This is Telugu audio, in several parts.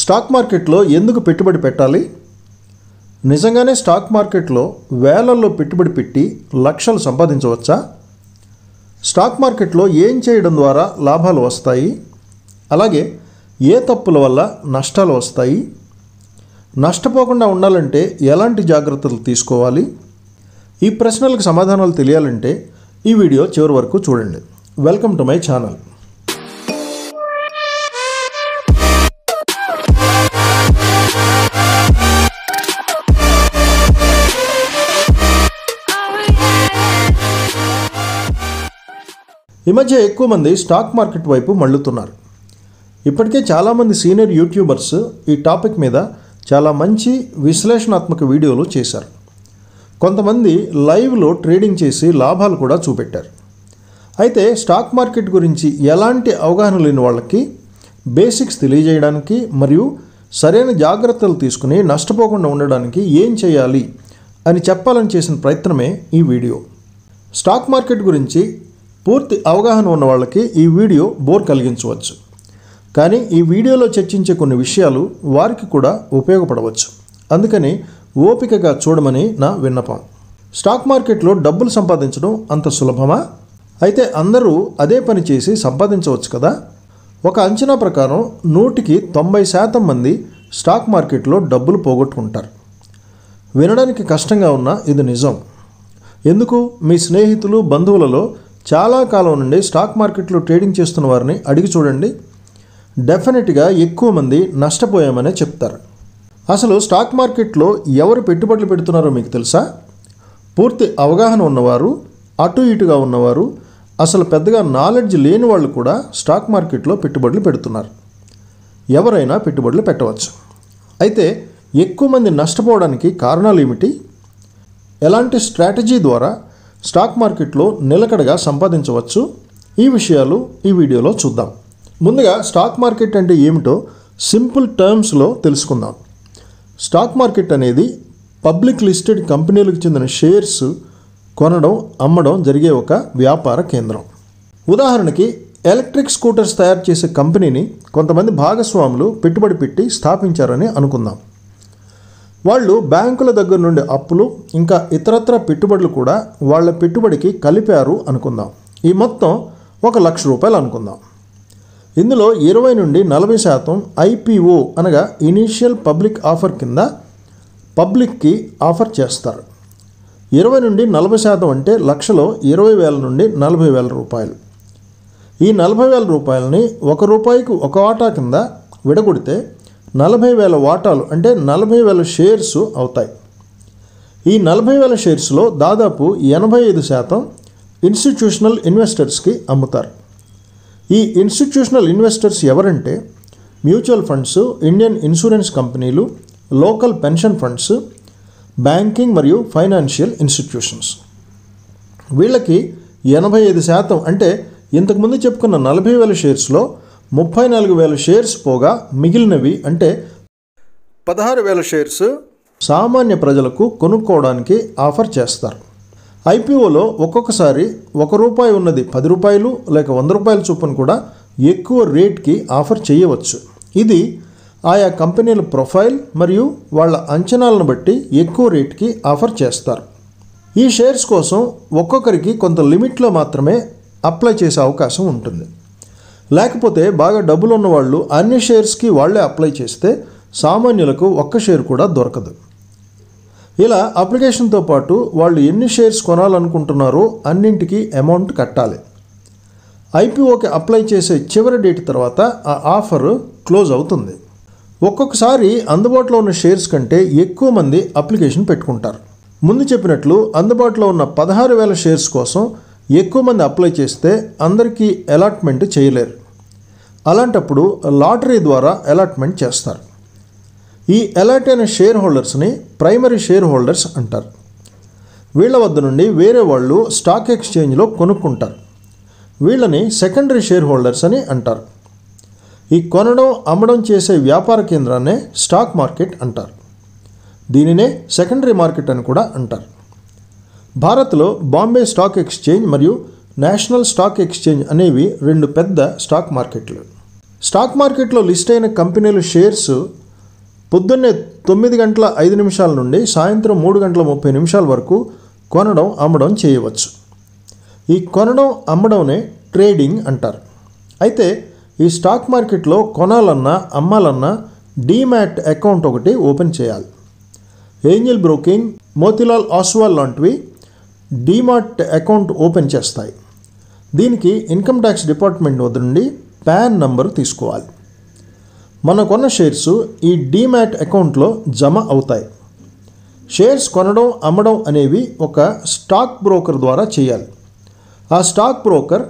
స్టాక్ మార్కెట్లో ఎందుకు పెట్టుబడి పెట్టాలి నిజంగానే స్టాక్ మార్కెట్లో వేలల్లో పెట్టుబడి పెట్టి లక్షలు సంపాదించవచ్చా స్టాక్ మార్కెట్లో ఏం చేయడం ద్వారా లాభాలు వస్తాయి అలాగే ఏ తప్పుల వల్ల నష్టాలు వస్తాయి నష్టపోకుండా ఉండాలంటే ఎలాంటి జాగ్రత్తలు తీసుకోవాలి ఈ ప్రశ్నలకు సమాధానాలు తెలియాలంటే ఈ వీడియో చివరి వరకు చూడండి వెల్కమ్ టు మై ఛానల్ ఈ మధ్య ఎక్కువ మంది స్టాక్ మార్కెట్ వైపు మళ్ళుతున్నారు ఇప్పటికే చాలామంది సీనియర్ యూట్యూబర్స్ ఈ టాపిక్ మీద చాలా మంచి విశ్లేషణాత్మక వీడియోలు చేశారు కొంతమంది లైవ్లో ట్రేడింగ్ చేసి లాభాలు కూడా చూపెట్టారు అయితే స్టాక్ మార్కెట్ గురించి ఎలాంటి అవగాహన లేని వాళ్ళకి బేసిక్స్ తెలియజేయడానికి మరియు సరైన జాగ్రత్తలు తీసుకుని నష్టపోకుండా ఉండడానికి ఏం చేయాలి అని చెప్పాలని చేసిన ప్రయత్నమే ఈ వీడియో స్టాక్ మార్కెట్ గురించి పూర్తి అవగాహన ఉన్న వాళ్ళకి ఈ వీడియో బోర్ కలిగించవచ్చు కానీ ఈ వీడియోలో చర్చించే కొన్ని విషయాలు వారికి కూడా ఉపయోగపడవచ్చు అందుకని ఓపికగా చూడమని నా విన్నపం స్టాక్ మార్కెట్లో డబ్బులు సంపాదించడం అంత సులభమా అయితే అందరూ అదే పని చేసి సంపాదించవచ్చు కదా ఒక అంచనా ప్రకారం నూటికి తొంభై శాతం మంది స్టాక్ మార్కెట్లో డబ్బులు పోగొట్టుకుంటారు వినడానికి కష్టంగా ఉన్న ఇది నిజం ఎందుకు మీ స్నేహితులు బంధువులలో చాలా కాలం నుండి స్టాక్ మార్కెట్లో ట్రేడింగ్ చేస్తున్న వారిని అడిగి చూడండి డెఫినెట్గా ఎక్కువ మంది నష్టపోయామనే చెప్తారు అసలు స్టాక్ మార్కెట్లో ఎవరు పెట్టుబడులు పెడుతున్నారో మీకు తెలుసా పూర్తి అవగాహన ఉన్నవారు అటు ఇటుగా ఉన్నవారు అసలు పెద్దగా నాలెడ్జ్ లేని వాళ్ళు కూడా స్టాక్ మార్కెట్లో పెట్టుబడులు పెడుతున్నారు ఎవరైనా పెట్టుబడులు పెట్టవచ్చు అయితే ఎక్కువ మంది నష్టపోవడానికి కారణాలు ఏమిటి ఎలాంటి స్ట్రాటజీ ద్వారా స్టాక్ మార్కెట్లో నిలకడగా సంపాదించవచ్చు ఈ విషయాలు ఈ వీడియోలో చూద్దాం ముందుగా స్టాక్ మార్కెట్ అంటే ఏమిటో సింపుల్ టర్మ్స్లో తెలుసుకుందాం స్టాక్ మార్కెట్ అనేది పబ్లిక్ లిస్టెడ్ కంపెనీలకు చెందిన షేర్స్ కొనడం అమ్మడం జరిగే ఒక వ్యాపార కేంద్రం ఉదాహరణకి ఎలక్ట్రిక్ స్కూటర్స్ తయారు చేసే కంపెనీని కొంతమంది భాగస్వాములు పెట్టుబడి పెట్టి స్థాపించారని అనుకుందాం వాళ్ళు బ్యాంకుల దగ్గర నుండి అప్పులు ఇంకా ఇతరత్ర పెట్టుబడులు కూడా వాళ్ళ పెట్టుబడికి కలిపారు అనుకుందాం ఈ మొత్తం ఒక లక్ష రూపాయలు అనుకుందాం ఇందులో ఇరవై నుండి నలభై శాతం ఐపీఓ అనగా ఇనీషియల్ పబ్లిక్ ఆఫర్ కింద పబ్లిక్కి ఆఫర్ చేస్తారు ఇరవై నుండి నలభై శాతం అంటే లక్షలో ఇరవై వేల నుండి నలభై వేల రూపాయలు ఈ నలభై వేల రూపాయలని ఒక రూపాయికి ఒక వాటా కింద విడగొడితే నలభై వేల వాటాలు అంటే నలభై వేల షేర్స్ అవుతాయి ఈ నలభై వేల షేర్స్లో దాదాపు ఎనభై ఐదు శాతం ఇన్స్టిట్యూషనల్ ఇన్వెస్టర్స్కి అమ్ముతారు ఈ ఇన్స్టిట్యూషనల్ ఇన్వెస్టర్స్ ఎవరంటే మ్యూచువల్ ఫండ్స్ ఇండియన్ ఇన్సూరెన్స్ కంపెనీలు లోకల్ పెన్షన్ ఫండ్స్ బ్యాంకింగ్ మరియు ఫైనాన్షియల్ ఇన్స్టిట్యూషన్స్ వీళ్ళకి ఎనభై ఐదు శాతం అంటే ఇంతకుముందు చెప్పుకున్న నలభై వేల షేర్స్లో ముప్పై నాలుగు వేల షేర్స్ పోగా మిగిలినవి అంటే పదహారు వేల షేర్స్ సామాన్య ప్రజలకు కొనుక్కోవడానికి ఆఫర్ చేస్తారు ఐపీఓలో ఒక్కొక్కసారి ఒక రూపాయి ఉన్నది పది రూపాయలు లేక వంద రూపాయల చొప్పున కూడా ఎక్కువ రేట్కి ఆఫర్ చేయవచ్చు ఇది ఆయా కంపెనీల ప్రొఫైల్ మరియు వాళ్ళ అంచనాలను బట్టి ఎక్కువ రేట్కి ఆఫర్ చేస్తారు ఈ షేర్స్ కోసం ఒక్కొక్కరికి కొంత లిమిట్లో మాత్రమే అప్లై చేసే అవకాశం ఉంటుంది లేకపోతే బాగా డబ్బులు ఉన్నవాళ్ళు వాళ్ళు అన్ని షేర్స్కి వాళ్ళే అప్లై చేస్తే సామాన్యులకు ఒక్క షేర్ కూడా దొరకదు ఇలా అప్లికేషన్తో పాటు వాళ్ళు ఎన్ని షేర్స్ కొనాలనుకుంటున్నారో అన్నింటికి అమౌంట్ కట్టాలి ఐపీఓకి అప్లై చేసే చివరి డేట్ తర్వాత ఆ ఆఫర్ క్లోజ్ అవుతుంది ఒక్కొక్కసారి అందుబాటులో ఉన్న షేర్స్ కంటే ఎక్కువ మంది అప్లికేషన్ పెట్టుకుంటారు ముందు చెప్పినట్లు అందుబాటులో ఉన్న పదహారు వేల షేర్స్ కోసం ఎక్కువ మంది అప్లై చేస్తే అందరికీ అలాట్మెంట్ చేయలేరు అలాంటప్పుడు లాటరీ ద్వారా అలాట్మెంట్ చేస్తారు ఈ అలాట్ అయిన షేర్ హోల్డర్స్ని ప్రైమరీ షేర్ హోల్డర్స్ అంటారు వీళ్ళ వద్ద నుండి వేరే వాళ్ళు స్టాక్ ఎక్స్చేంజ్లో కొనుక్కుంటారు వీళ్ళని సెకండరీ షేర్ హోల్డర్స్ అని అంటారు ఈ కొనడం అమ్మడం చేసే వ్యాపార కేంద్రాన్నే స్టాక్ మార్కెట్ అంటారు దీనినే సెకండరీ మార్కెట్ అని కూడా అంటారు భారత్లో బాంబే స్టాక్ ఎక్స్చేంజ్ మరియు నేషనల్ స్టాక్ ఎక్స్చేంజ్ అనేవి రెండు పెద్ద స్టాక్ మార్కెట్లు స్టాక్ మార్కెట్లో లిస్ట్ అయిన కంపెనీల షేర్స్ పొద్దున్నే తొమ్మిది గంటల ఐదు నిమిషాల నుండి సాయంత్రం మూడు గంటల ముప్పై నిమిషాల వరకు కొనడం అమ్మడం చేయవచ్చు ఈ కొనడం అమ్మడంనే ట్రేడింగ్ అంటారు అయితే ఈ స్టాక్ మార్కెట్లో కొనాలన్నా అమ్మాలన్నా డీమ్యాట్ అకౌంట్ ఒకటి ఓపెన్ చేయాలి ఏంజల్ బ్రోకింగ్ మోతిలాల్ ఆస్వాల్ లాంటివి డీమార్ట్ అకౌంట్ ఓపెన్ చేస్తాయి దీనికి ఇన్కమ్ ట్యాక్స్ డిపార్ట్మెంట్ వద్ద నుండి ప్యాన్ నంబరు తీసుకోవాలి మన కొన్న షేర్స్ ఈ డీమ్యాట్ అకౌంట్లో జమ అవుతాయి షేర్స్ కొనడం అమ్మడం అనేవి ఒక స్టాక్ బ్రోకర్ ద్వారా చేయాలి ఆ స్టాక్ బ్రోకర్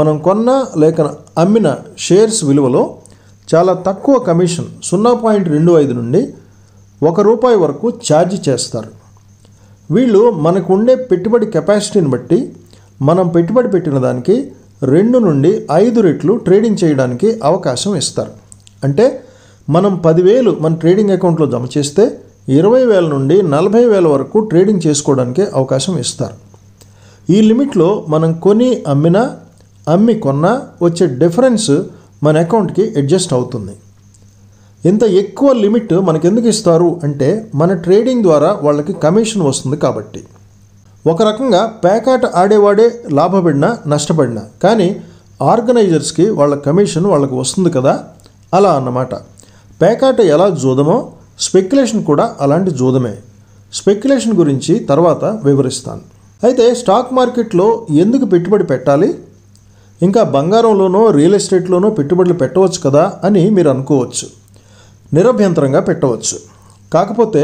మనం కొన్న లేక అమ్మిన షేర్స్ విలువలో చాలా తక్కువ కమిషన్ సున్నా పాయింట్ రెండు ఐదు నుండి ఒక రూపాయి వరకు ఛార్జ్ చేస్తారు వీళ్ళు మనకు ఉండే పెట్టుబడి కెపాసిటీని బట్టి మనం పెట్టుబడి పెట్టిన దానికి రెండు నుండి ఐదు రెట్లు ట్రేడింగ్ చేయడానికి అవకాశం ఇస్తారు అంటే మనం పదివేలు మన ట్రేడింగ్ అకౌంట్లో జమ చేస్తే ఇరవై వేల నుండి నలభై వేల వరకు ట్రేడింగ్ చేసుకోవడానికి అవకాశం ఇస్తారు ఈ లిమిట్లో మనం కొని అమ్మినా అమ్మి కొన్నా వచ్చే డిఫరెన్స్ మన అకౌంట్కి అడ్జస్ట్ అవుతుంది ఇంత ఎక్కువ లిమిట్ ఎందుకు ఇస్తారు అంటే మన ట్రేడింగ్ ద్వారా వాళ్ళకి కమిషన్ వస్తుంది కాబట్టి ఒక రకంగా పేకాట ఆడేవాడే లాభపడినా నష్టపడినా కానీ ఆర్గనైజర్స్కి వాళ్ళ కమిషన్ వాళ్ళకి వస్తుంది కదా అలా అన్నమాట పేకాట ఎలా జూదమో స్పెక్యులేషన్ కూడా అలాంటి జూదమే స్పెక్యులేషన్ గురించి తర్వాత వివరిస్తాను అయితే స్టాక్ మార్కెట్లో ఎందుకు పెట్టుబడి పెట్టాలి ఇంకా బంగారంలోనో రియల్ ఎస్టేట్లోనో పెట్టుబడులు పెట్టవచ్చు కదా అని మీరు అనుకోవచ్చు నిరభ్యంతరంగా పెట్టవచ్చు కాకపోతే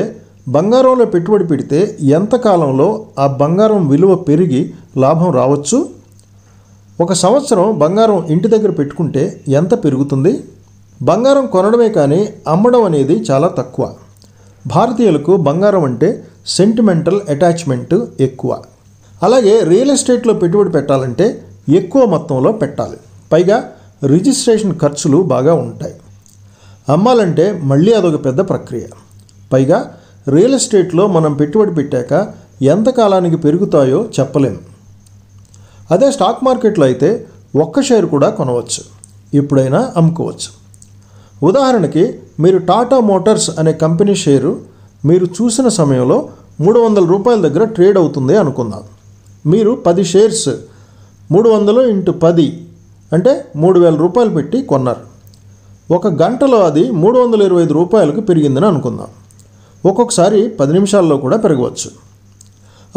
బంగారంలో పెట్టుబడి పెడితే ఎంతకాలంలో ఆ బంగారం విలువ పెరిగి లాభం రావచ్చు ఒక సంవత్సరం బంగారం ఇంటి దగ్గర పెట్టుకుంటే ఎంత పెరుగుతుంది బంగారం కొనడమే కానీ అమ్మడం అనేది చాలా తక్కువ భారతీయులకు బంగారం అంటే సెంటిమెంటల్ అటాచ్మెంట్ ఎక్కువ అలాగే రియల్ ఎస్టేట్లో పెట్టుబడి పెట్టాలంటే ఎక్కువ మొత్తంలో పెట్టాలి పైగా రిజిస్ట్రేషన్ ఖర్చులు బాగా ఉంటాయి అమ్మాలంటే మళ్ళీ అదొక పెద్ద ప్రక్రియ పైగా రియల్ ఎస్టేట్లో మనం పెట్టుబడి పెట్టాక ఎంతకాలానికి పెరుగుతాయో చెప్పలేము అదే స్టాక్ మార్కెట్లో అయితే ఒక్క షేర్ కూడా కొనవచ్చు ఎప్పుడైనా అమ్ముకోవచ్చు ఉదాహరణకి మీరు టాటా మోటార్స్ అనే కంపెనీ షేరు మీరు చూసిన సమయంలో మూడు వందల రూపాయల దగ్గర ట్రేడ్ అవుతుంది అనుకుందాం మీరు పది షేర్స్ మూడు వందలు ఇంటూ పది అంటే మూడు వేల రూపాయలు పెట్టి కొన్నారు ఒక గంటలో అది మూడు వందల ఇరవై ఐదు రూపాయలకు పెరిగిందని అనుకుందాం ఒక్కొక్కసారి పది నిమిషాల్లో కూడా పెరగవచ్చు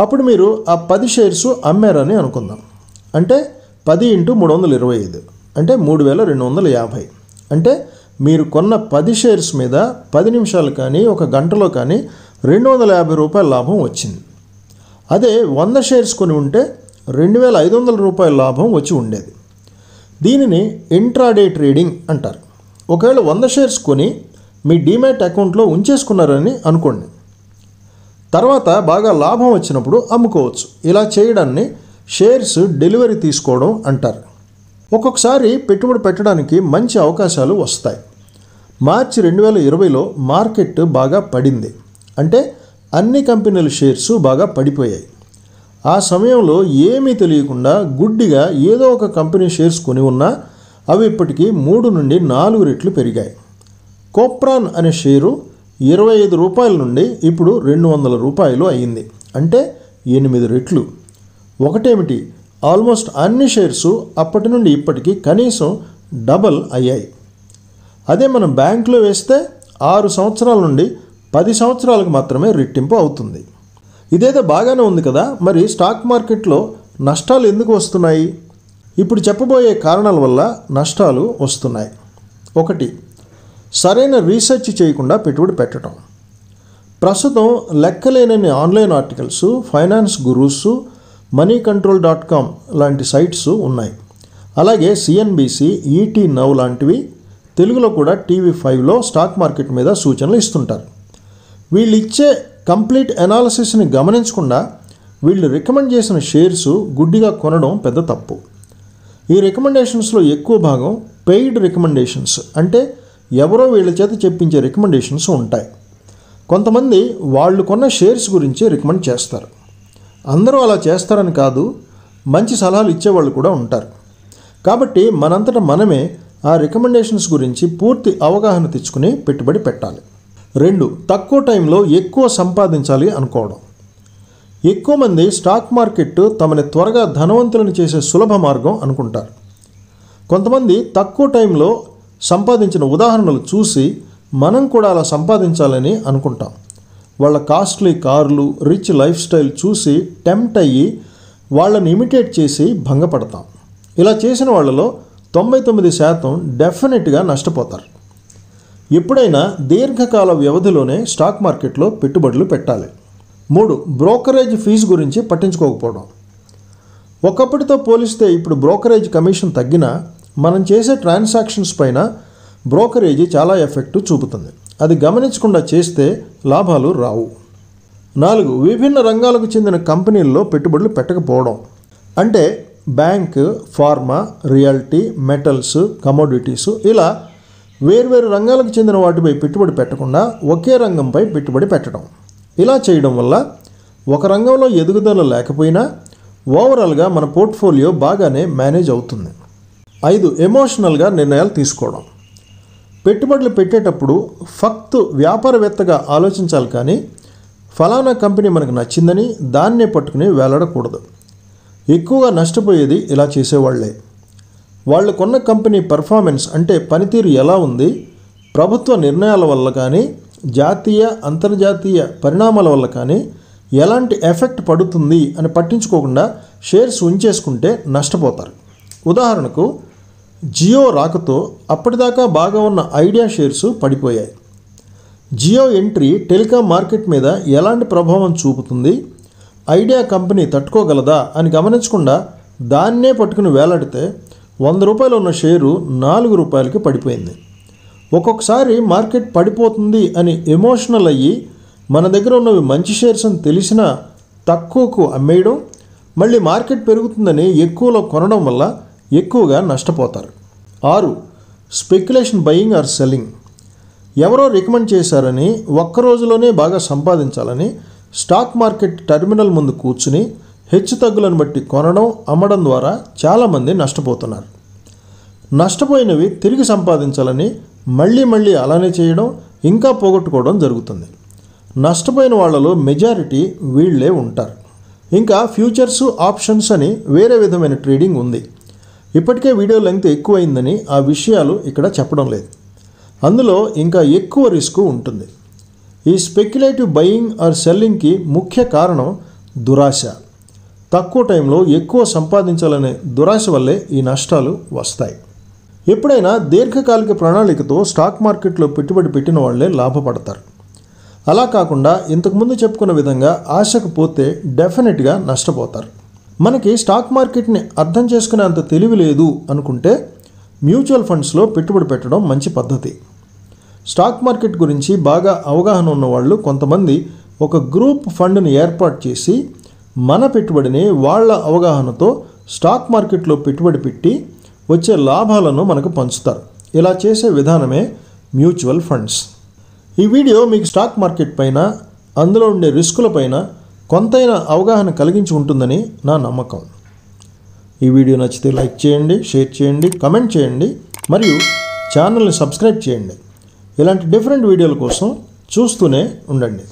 అప్పుడు మీరు ఆ పది షేర్స్ అమ్మారని అనుకుందాం అంటే పది ఇంటూ మూడు వందల ఇరవై ఐదు అంటే మూడు వేల రెండు వందల యాభై అంటే మీరు కొన్న పది షేర్స్ మీద పది నిమిషాలు కానీ ఒక గంటలో కానీ రెండు వందల యాభై రూపాయల లాభం వచ్చింది అదే వంద షేర్స్ కొని ఉంటే రెండు వేల ఐదు వందల రూపాయల లాభం వచ్చి ఉండేది దీనిని ఇంట్రాడే ట్రేడింగ్ అంటారు ఒకవేళ వంద షేర్స్ కొని మీ డీమ్యాట్ అకౌంట్లో ఉంచేసుకున్నారని అనుకోండి తర్వాత బాగా లాభం వచ్చినప్పుడు అమ్ముకోవచ్చు ఇలా చేయడాన్ని షేర్స్ డెలివరీ తీసుకోవడం అంటారు ఒక్కొక్కసారి పెట్టుబడి పెట్టడానికి మంచి అవకాశాలు వస్తాయి మార్చి రెండు వేల ఇరవైలో మార్కెట్ బాగా పడింది అంటే అన్ని కంపెనీల షేర్స్ బాగా పడిపోయాయి ఆ సమయంలో ఏమీ తెలియకుండా గుడ్డిగా ఏదో ఒక కంపెనీ షేర్స్ కొని ఉన్నా అవి ఇప్పటికీ మూడు నుండి నాలుగు రెట్లు పెరిగాయి కోప్రాన్ అనే షేరు ఇరవై ఐదు రూపాయల నుండి ఇప్పుడు రెండు వందల రూపాయలు అయ్యింది అంటే ఎనిమిది రెట్లు ఒకటేమిటి ఆల్మోస్ట్ అన్ని షేర్సు అప్పటి నుండి ఇప్పటికీ కనీసం డబల్ అయ్యాయి అదే మనం బ్యాంకులో వేస్తే ఆరు సంవత్సరాల నుండి పది సంవత్సరాలకు మాత్రమే రెట్టింపు అవుతుంది ఇదేదో బాగానే ఉంది కదా మరి స్టాక్ మార్కెట్లో నష్టాలు ఎందుకు వస్తున్నాయి ఇప్పుడు చెప్పబోయే కారణాల వల్ల నష్టాలు వస్తున్నాయి ఒకటి సరైన రీసెర్చ్ చేయకుండా పెట్టుబడి పెట్టడం ప్రస్తుతం లెక్కలేనని online articles finance gurus money control dot com లాంటి సైట్స్ ఉన్నాయి అలాగే సిఎన్బిసి ఈటీ నవ్ లాంటివి తెలుగులో కూడా టీవీ ఫైవ్లో స్టాక్ మార్కెట్ మీద సూచనలు ఇస్తుంటారు వీళ్ళు ఇచ్చే కంప్లీట్ అనాలసిస్ని గమనించకుండా వీళ్ళు రికమెండ్ చేసిన షేర్స్ గుడ్డిగా కొనడం పెద్ద తప్పు ఈ రికమెండేషన్స్లో ఎక్కువ భాగం పెయిడ్ రికమెండేషన్స్ అంటే ఎవరో వీళ్ళ చేత చెప్పించే రికమెండేషన్స్ ఉంటాయి కొంతమంది వాళ్ళు కొన్న షేర్స్ గురించి రికమెండ్ చేస్తారు అందరూ అలా చేస్తారని కాదు మంచి సలహాలు ఇచ్చేవాళ్ళు కూడా ఉంటారు కాబట్టి మనంతటా మనమే ఆ రికమెండేషన్స్ గురించి పూర్తి అవగాహన తెచ్చుకుని పెట్టుబడి పెట్టాలి రెండు తక్కువ టైంలో ఎక్కువ సంపాదించాలి అనుకోవడం ఎక్కువ మంది స్టాక్ మార్కెట్ తమని త్వరగా ధనవంతులను చేసే సులభ మార్గం అనుకుంటారు కొంతమంది తక్కువ టైంలో సంపాదించిన ఉదాహరణలు చూసి మనం కూడా అలా సంపాదించాలని అనుకుంటాం వాళ్ళ కాస్ట్లీ కార్లు రిచ్ లైఫ్ స్టైల్ చూసి టెంప్ట్ అయ్యి వాళ్ళని ఇమిటేట్ చేసి భంగపడతాం ఇలా చేసిన వాళ్ళలో తొంభై తొమ్మిది శాతం డెఫినెట్గా నష్టపోతారు ఎప్పుడైనా దీర్ఘకాల వ్యవధిలోనే స్టాక్ మార్కెట్లో పెట్టుబడులు పెట్టాలి మూడు బ్రోకరేజ్ ఫీజు గురించి పట్టించుకోకపోవడం ఒకప్పటితో పోలిస్తే ఇప్పుడు బ్రోకరేజ్ కమిషన్ తగ్గినా మనం చేసే ట్రాన్సాక్షన్స్ పైన బ్రోకరేజీ చాలా ఎఫెక్ట్ చూపుతుంది అది గమనించకుండా చేస్తే లాభాలు రావు నాలుగు విభిన్న రంగాలకు చెందిన కంపెనీల్లో పెట్టుబడులు పెట్టకపోవడం అంటే bank pharma realty metals commodities ఇలా వేర్వేరు రంగాలకు చెందిన వాటిపై పెట్టుబడి పెట్టకుండా ఒకే రంగంపై పెట్టుబడి పెట్టడం ఇలా చేయడం వల్ల ఒక రంగంలో ఎదుగుదల లేకపోయినా ఓవరాల్గా మన పోర్ట్ఫోలియో బాగానే మేనేజ్ అవుతుంది ఐదు ఎమోషనల్గా నిర్ణయాలు తీసుకోవడం పెట్టుబడులు పెట్టేటప్పుడు ఫక్తు వ్యాపారవేత్తగా ఆలోచించాలి కానీ ఫలానా కంపెనీ మనకు నచ్చిందని దాన్నే పట్టుకుని వేలాడకూడదు ఎక్కువగా నష్టపోయేది ఇలా చేసేవాళ్లే వాళ్ళు కొన్న కంపెనీ పర్ఫార్మెన్స్ అంటే పనితీరు ఎలా ఉంది ప్రభుత్వ నిర్ణయాల వల్ల కానీ జాతీయ అంతర్జాతీయ పరిణామాల వల్ల కానీ ఎలాంటి ఎఫెక్ట్ పడుతుంది అని పట్టించుకోకుండా షేర్స్ ఉంచేసుకుంటే నష్టపోతారు ఉదాహరణకు జియో రాకతో అప్పటిదాకా బాగా ఉన్న ఐడియా షేర్స్ పడిపోయాయి జియో ఎంట్రీ టెలికాం మార్కెట్ మీద ఎలాంటి ప్రభావం చూపుతుంది ఐడియా కంపెనీ తట్టుకోగలదా అని గమనించకుండా దాన్నే పట్టుకుని వేలాడితే వంద రూపాయలు ఉన్న షేరు నాలుగు రూపాయలకి పడిపోయింది ఒక్కొక్కసారి మార్కెట్ పడిపోతుంది అని ఎమోషనల్ అయ్యి మన దగ్గర ఉన్నవి మంచి షేర్స్ అని తెలిసినా తక్కువకు అమ్మేయడం మళ్ళీ మార్కెట్ పెరుగుతుందని ఎక్కువలో కొనడం వల్ల ఎక్కువగా నష్టపోతారు ఆరు స్పెక్యులేషన్ బయింగ్ ఆర్ సెల్లింగ్ ఎవరో రికమెండ్ చేశారని ఒక్క రోజులోనే బాగా సంపాదించాలని స్టాక్ మార్కెట్ టెర్మినల్ ముందు కూర్చుని హెచ్చు తగ్గులను బట్టి కొనడం అమ్మడం ద్వారా చాలామంది నష్టపోతున్నారు నష్టపోయినవి తిరిగి సంపాదించాలని మళ్ళీ మళ్ళీ అలానే చేయడం ఇంకా పోగొట్టుకోవడం జరుగుతుంది నష్టపోయిన వాళ్ళలో మెజారిటీ వీళ్ళే ఉంటారు ఇంకా ఫ్యూచర్స్ ఆప్షన్స్ అని వేరే విధమైన ట్రేడింగ్ ఉంది ఇప్పటికే వీడియో లెంగ్త్ ఎక్కువైందని ఆ విషయాలు ఇక్కడ చెప్పడం లేదు అందులో ఇంకా ఎక్కువ రిస్క్ ఉంటుంది ఈ స్పెక్యులేటివ్ బయింగ్ ఆర్ సెల్లింగ్కి ముఖ్య కారణం దురాశ తక్కువ టైంలో ఎక్కువ సంపాదించాలనే దురాశ వల్లే ఈ నష్టాలు వస్తాయి ఎప్పుడైనా దీర్ఘకాలిక ప్రణాళికతో స్టాక్ మార్కెట్లో పెట్టుబడి పెట్టిన వాళ్లే లాభపడతారు అలా కాకుండా ఇంతకుముందు చెప్పుకున్న విధంగా ఆశకు పోతే డెఫినెట్గా నష్టపోతారు మనకి స్టాక్ మార్కెట్ని అర్థం చేసుకునేంత తెలివి లేదు అనుకుంటే మ్యూచువల్ ఫండ్స్లో పెట్టుబడి పెట్టడం మంచి పద్ధతి స్టాక్ మార్కెట్ గురించి బాగా అవగాహన ఉన్నవాళ్ళు కొంతమంది ఒక గ్రూప్ ఫండ్ను ఏర్పాటు చేసి మన పెట్టుబడిని వాళ్ళ అవగాహనతో స్టాక్ మార్కెట్లో పెట్టుబడి పెట్టి వచ్చే లాభాలను మనకు పంచుతారు ఇలా చేసే విధానమే మ్యూచువల్ ఫండ్స్ ఈ వీడియో మీకు స్టాక్ మార్కెట్ పైన అందులో ఉండే రిస్కుల పైన కొంతైనా అవగాహన కలిగించి ఉంటుందని నా నమ్మకం ఈ వీడియో నచ్చితే లైక్ చేయండి షేర్ చేయండి కమెంట్ చేయండి మరియు ఛానల్ని సబ్స్క్రైబ్ చేయండి ఇలాంటి డిఫరెంట్ వీడియోల కోసం చూస్తూనే ఉండండి